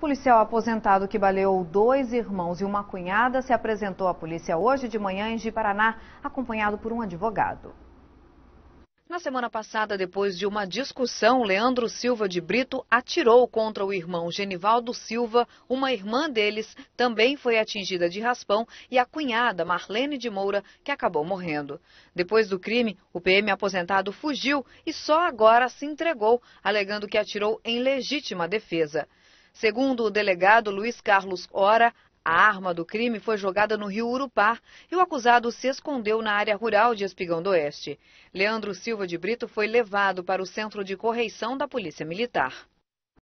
policial aposentado que baleou dois irmãos e uma cunhada se apresentou à polícia hoje de manhã em Jiparaná, acompanhado por um advogado. Na semana passada, depois de uma discussão, Leandro Silva de Brito atirou contra o irmão Genivaldo Silva. Uma irmã deles também foi atingida de raspão e a cunhada, Marlene de Moura, que acabou morrendo. Depois do crime, o PM aposentado fugiu e só agora se entregou, alegando que atirou em legítima defesa. Segundo o delegado Luiz Carlos Ora, a arma do crime foi jogada no rio Urupá e o acusado se escondeu na área rural de Espigão do Oeste. Leandro Silva de Brito foi levado para o centro de correição da Polícia Militar.